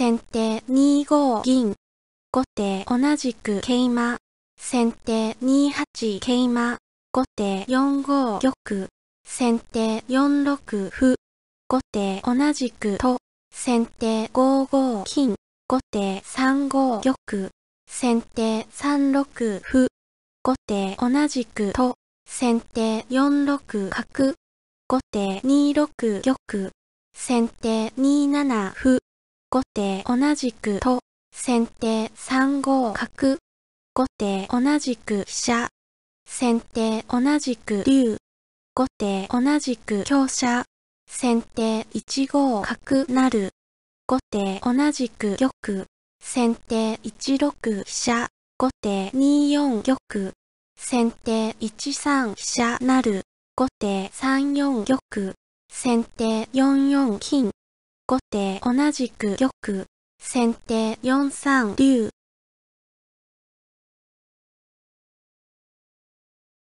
先手2五銀。後手同じく桂馬。先手2八桂馬。後手4五玉。先手4六歩。後手同じくと。先手5五金。後手3五玉。先手3六歩。後手同じくと。先手4六角。後手2六玉。先手2七歩。後手同じくと、先手3五角。後手同じく飛車。先手同じく竜。後手同じく強車。先手1五角なる後手同じく玉。先手1六飛車。後手2四玉。先手1三飛車なる後手3四玉。先手4四金。後手同じく玉、先手4三竜。